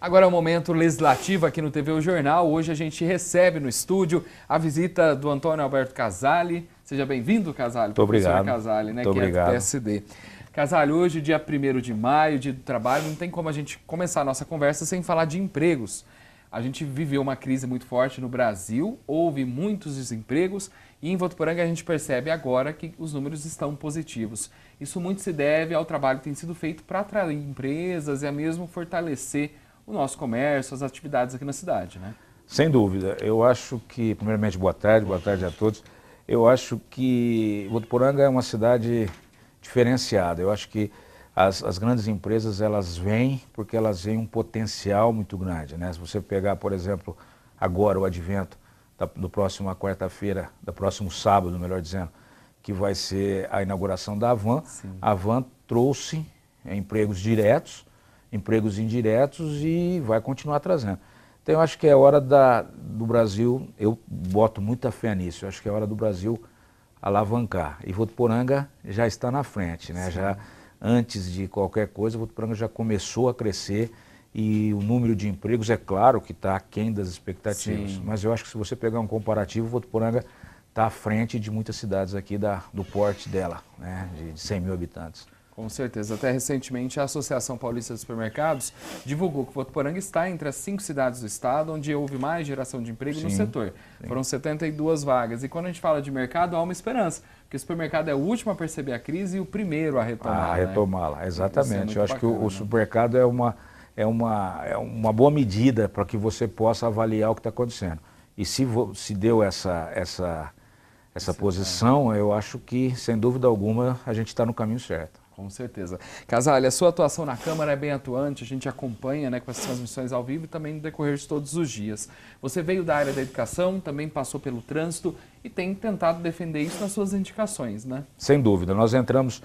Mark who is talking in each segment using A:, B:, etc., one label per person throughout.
A: Agora é o momento legislativo aqui no TV O Jornal. Hoje a gente recebe no estúdio a visita do Antônio Alberto Casale. Seja bem-vindo, Casale. Muito obrigado. Casale, né, que obrigado. é do PSD. Casale, hoje, dia 1 de maio, dia do trabalho, não tem como a gente começar a nossa conversa sem falar de empregos. A gente viveu uma crise muito forte no Brasil, houve muitos desempregos e em Votuporanga a gente percebe agora que os números estão positivos. Isso muito se deve ao trabalho que tem sido feito para atrair empresas e a mesmo fortalecer o nosso comércio, as atividades aqui na cidade, né?
B: Sem dúvida. Eu acho que, primeiramente, boa tarde, boa tarde a todos. Eu acho que Votuporanga é uma cidade diferenciada. Eu acho que as, as, grandes empresas elas vêm porque elas têm um potencial muito grande. Né? Se você pegar, por exemplo, agora o advento da, do próximo quarta-feira, do próximo sábado, melhor dizendo, que vai ser a inauguração da Avan, Sim. a Avan trouxe empregos diretos empregos indiretos e vai continuar trazendo. Então eu acho que é hora da, do Brasil, eu boto muita fé nisso, eu acho que é hora do Brasil alavancar. E Votuporanga já está na frente, né? Já antes de qualquer coisa, Votuporanga já começou a crescer e o número de empregos é claro que está aquém das expectativas. Sim. Mas eu acho que se você pegar um comparativo, Votuporanga está à frente de muitas cidades aqui da, do porte dela, né? de, de 100 mil
A: habitantes. Com certeza. Até recentemente, a Associação Paulista de Supermercados divulgou que Votuporanga está entre as cinco cidades do estado onde houve mais geração de emprego sim, no setor. Sim. Foram 72 vagas. E quando a gente fala de mercado, há uma esperança, porque o supermercado é o último a perceber a crise e o primeiro a retomá-la. A ah, retomá-la,
B: né? É exatamente. Eu acho bacana, que o, né? supermercado é uma, é, uma, é uma boa medida para que você possa avaliar o que está acontecendo. E se, se deu essa, essa, essa posição, eu acho que, sem dúvida alguma, a gente está no caminho
A: certo com certeza. Casale, a sua atuação na Câmara é bem atuante, a gente acompanha né, com as transmissões ao vivo e também no decorrer de todos os dias. Você veio da área da educação, também passou pelo trânsito e tem tentado defender isso nas suas indicações, né?
B: Sem dúvida. Nós entramos,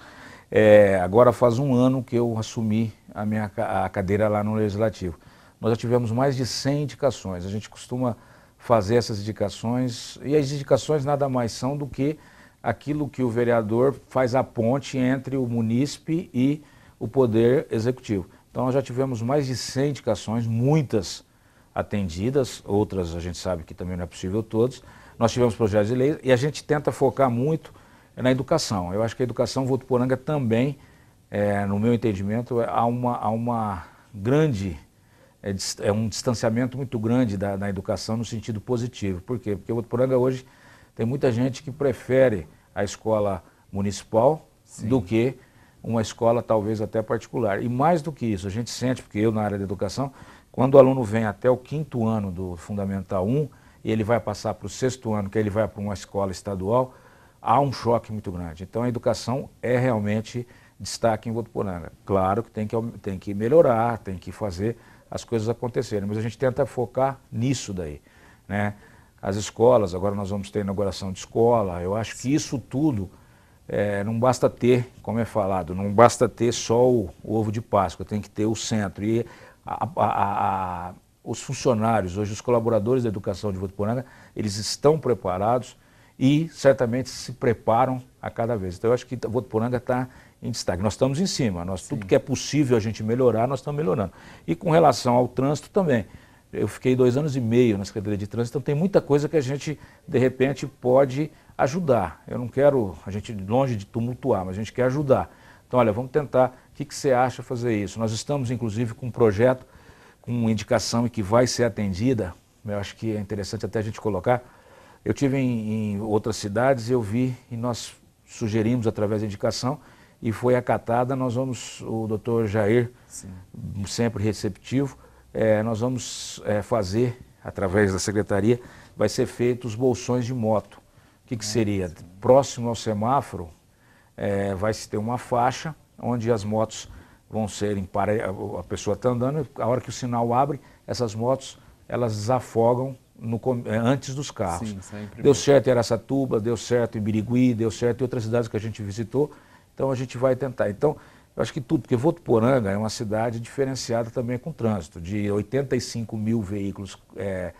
B: é, agora faz um ano que eu assumi a minha a cadeira lá no Legislativo. Nós já tivemos mais de 100 indicações. A gente costuma fazer essas indicações e as indicações nada mais são do que aquilo que o vereador faz a ponte entre o munícipe e o poder executivo. Então nós já tivemos mais de 100 indicações, muitas atendidas, outras a gente sabe que também não é possível todos. Nós tivemos projetos de lei e a gente tenta focar muito na educação. Eu acho que a educação Votuporanga também, é, no meu entendimento, é, há uma, há uma grande, é, é, um distanciamento muito grande da, da educação no sentido positivo. Por quê? Porque Votuporanga hoje tem muita gente que prefere a escola municipal Sim. do que uma escola talvez até particular. E mais do que isso, a gente sente, porque eu na área da educação, quando o aluno vem até o quinto ano do Fundamental 1, ele vai passar para o sexto ano, que ele vai para uma escola estadual, há um choque muito grande. Então a educação é realmente destaque em Votuporanga. Claro que tem que, tem que melhorar, tem que fazer as coisas acontecerem, mas a gente tenta focar nisso daí. Né? as escolas, agora nós vamos ter inauguração de escola. Eu acho que isso tudo é, não basta ter, como é falado, não basta ter só o, o ovo de Páscoa, tem que ter o centro. E a, a, a, os funcionários, hoje os colaboradores da educação de Votuporanga, eles estão preparados e certamente se preparam a cada vez. Então eu acho que Votuporanga está em destaque. Nós estamos em cima, nós, tudo que é possível a gente melhorar, nós estamos melhorando. E com relação ao trânsito também eu fiquei dois anos e meio na Secretaria de Trânsito, então tem muita coisa que a gente, de repente, pode ajudar. Eu não quero, a gente longe de tumultuar, mas a gente quer ajudar. Então, olha, vamos tentar, o que, que você acha fazer isso? Nós estamos, inclusive, com um projeto, com indicação e que vai ser atendida, eu acho que é interessante até a gente colocar. Eu tive em, em outras cidades, eu vi e nós sugerimos através da indicação e foi acatada. Nós vamos, o doutor Jair, Sim. sempre receptivo, é, nós vamos é, fazer, através da secretaria, vai ser feito os bolsões de moto. O que, que ah, seria? Próximo ao semáforo, é, vai se ter uma faixa onde as motos vão serem empare a pessoa está andando, a hora que o sinal abre, essas motos elas desafogam no, é, antes dos carros. Sim, deu certo em Aracatuba, deu certo em Birigui, deu certo em outras cidades que a gente visitou. Então a gente vai tentar. Então eu acho que tudo, porque Votuporanga é uma cidade diferenciada também com trânsito. De 85 mil veículos é,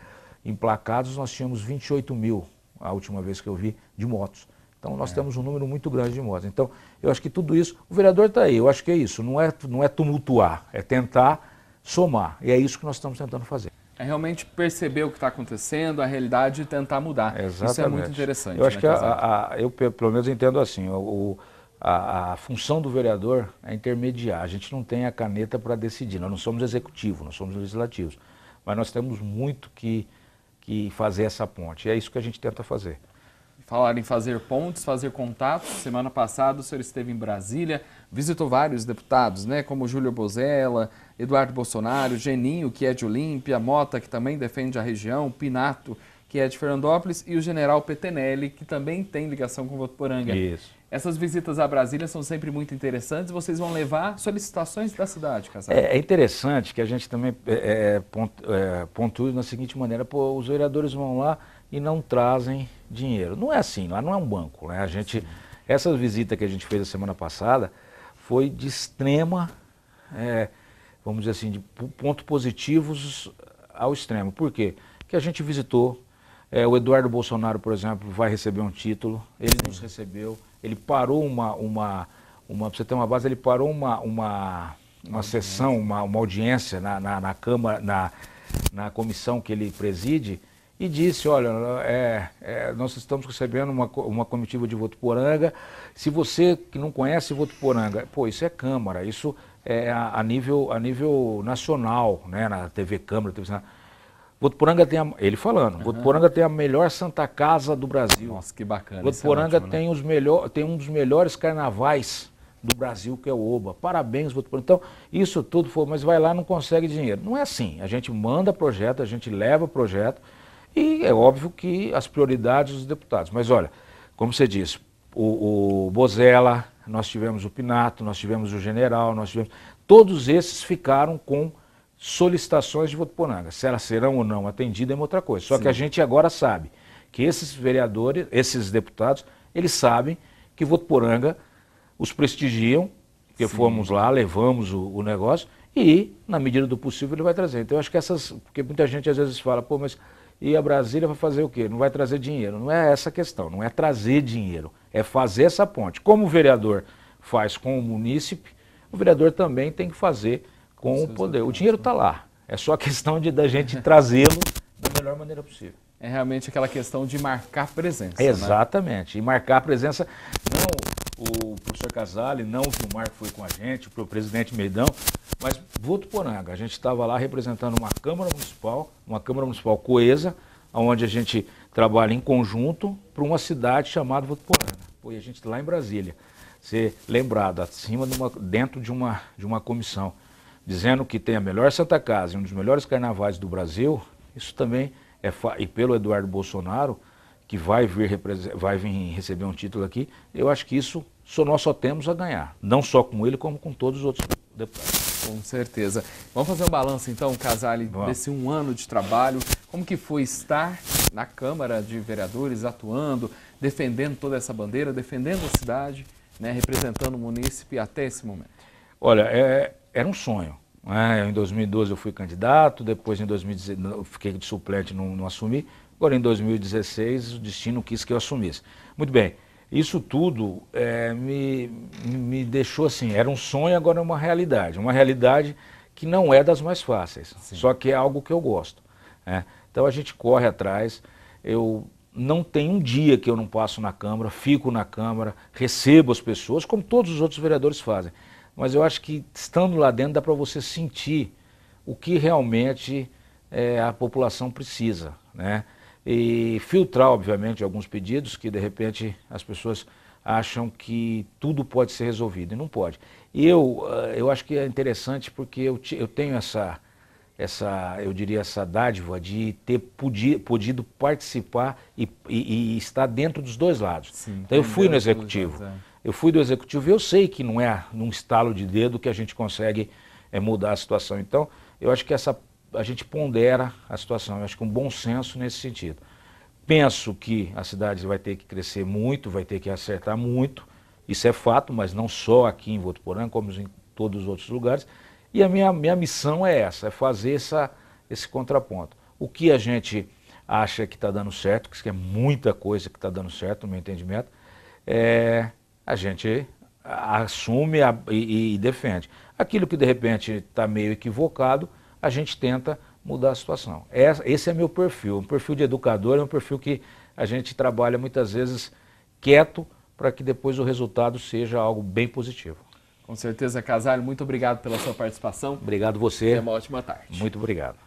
B: emplacados, nós tínhamos 28 mil, a última vez que eu vi, de motos. Então nós é. temos um número muito grande de motos. Então eu acho que tudo isso, o vereador está aí, eu acho que é isso, não é, não é tumultuar, é tentar somar. E é isso que
A: nós estamos tentando fazer. É realmente perceber o que está acontecendo, a realidade e tentar mudar. Exatamente. Isso é muito interessante. Eu acho né, que, a,
B: a, eu pelo menos entendo assim, o, o a, a, função do vereador é intermediar. A gente não tem a caneta para decidir. Nós não somos executivo, nós somos legislativos. Mas nós temos muito que, que fazer essa ponte. E é isso que a gente tenta fazer.
A: Falaram em fazer pontes, fazer contatos. Semana passada o senhor esteve em Brasília, visitou vários deputados, né? Como Júlio Bozella, Eduardo Bolsonaro, Geninho, que é de Olímpia, Mota, que também defende a região, Pinato, que é de Fernandópolis, e o general Petenelli, que também tem ligação com Votuporanga. Isso. Essas visitas a Brasília são sempre muito interessantes. Vocês vão levar solicitações da cidade, Casal. É,
B: é, interessante que a gente também é, é, é pontue da seguinte maneira: pô, os vereadores vão lá e não trazem dinheiro. Não é assim, lá não é um banco. Né? A gente, essa visita que a gente fez a semana passada foi de extrema, é, vamos dizer assim, de pontos positivos ao extremo. Por quê? Porque a gente visitou. É, o Eduardo Bolsonaro, por exemplo, vai receber um título. Ele nos recebeu ele parou uma, uma, uma para você ter uma base, ele parou uma, uma, uma sessão, uma, uma audiência na, na, na Câmara, na, na comissão que ele preside, e disse, olha, é, é, nós estamos recebendo uma, uma comitiva de Votuporanga, se você que não conhece Votuporanga, pô, isso é Câmara, isso é a, a nível, a nível nacional, né, na TV Câmara, TV Senado, Votuporanga tem a, ele falando, uhum. Votuporanga tem a melhor Santa Casa do Brasil. Nossa, que bacana. É Votuporanga é ótimo, né? tem, né? os melhor, tem um dos melhores carnavais do Brasil, que é o Oba. Parabéns, Votuporanga. Então, isso tudo foi, mas vai lá não consegue dinheiro. Não é assim. A gente manda projeto, a gente leva projeto e é óbvio que as prioridades dos deputados. Mas olha, como você disse, o, o Bozella, nós tivemos o Pinato, nós tivemos o General, nós tivemos. Todos esses ficaram com solicitações de Votuporanga. Se elas serão ou não atendidas é uma outra coisa. Só Sim. que a gente agora sabe que esses vereadores, esses deputados, eles sabem que Votuporanga os prestigiam, porque Sim. fomos lá, levamos o, o, negócio e, na medida do possível, ele vai trazer. Então, eu acho que essas. Porque muita gente às vezes fala, pô, mas e a Brasília vai fazer o quê? Não vai trazer dinheiro. Não é essa a questão, não é trazer dinheiro, é fazer essa ponte. Como o vereador faz com o munícipe, o vereador também tem que fazer com o poder. O dinheiro está lá. É só questão de da gente é. trazê-lo da melhor maneira possível. É realmente aquela questão de marcar presença. Né? Exatamente. Né? E marcar a presença, não o professor Casale, não o Vilmar que foi com a gente, o presidente Meidão, mas Votuporanga. A gente estava lá representando uma Câmara Municipal, uma Câmara Municipal coesa, onde a gente trabalha em conjunto para uma cidade chamada Votuporanga. Foi a gente lá em Brasília, ser lembrado, acima de uma, dentro de uma, de uma comissão dizendo que tem a melhor Santa Casa e um dos melhores carnavais do Brasil, isso também é e pelo Eduardo Bolsonaro, que vai vir, vai vir receber um título aqui, eu acho que isso só nós só temos a ganhar, não
A: só com ele, como com todos os outros deputados. Com certeza. Vamos fazer um balanço então, Casale, desse um ano de trabalho. Como que foi estar na Câmara de Vereadores, atuando, defendendo toda essa bandeira, defendendo a cidade, né, representando o munícipe até esse momento?
B: Olha, é, era um sonho. É, em 2012 eu fui candidato, depois em 2016 eu fiquei de suplente, não, não assumi. Agora em 2016 o destino quis que eu assumisse. Muito bem, isso tudo é, me, me deixou assim, era um sonho, agora é uma realidade. Uma realidade que não é das mais fáceis, Sim. só que é algo que eu gosto. Né? Então a gente corre atrás, eu não tenho um dia que eu não passo na Câmara, fico na Câmara, recebo as pessoas, como todos os outros vereadores fazem mas eu acho que estando lá dentro dá para você sentir o que realmente é, a população precisa, né? E filtrar, obviamente, alguns pedidos que de repente as pessoas acham que tudo pode ser resolvido e não pode. eu, eh, eu acho que é interessante porque eu, eu tenho essa, essa, eu diria, essa dádiva de ter podi, podido participar e, e, e estar dentro dos dois lados. Sim, então eu fui no executivo. Lados, é. Eu fui do executivo e eu sei que não é num estalo de dedo que a gente consegue é, mudar a situação. Então, eu acho que essa, a gente pondera a situação, eu acho que um bom senso nesse sentido. Penso que a cidade vai ter que crescer muito, vai ter que acertar muito, isso é fato, mas não só aqui em Votuporanga, como em todos os outros lugares. E a minha, minha missão é essa, é fazer essa, esse contraponto. O que a gente acha que está dando certo, que é muita coisa que está dando certo, no meu entendimento, é, a gente assume a, e, e, defende. Aquilo que de repente está meio equivocado, a gente tenta mudar a situação. Esse é meu perfil. Um perfil de educador é um perfil que a gente trabalha muitas vezes quieto para que depois o resultado seja algo bem positivo.
A: Com certeza, Casário, muito obrigado pela sua participação. Obrigado você. E uma ótima tarde. Muito obrigado.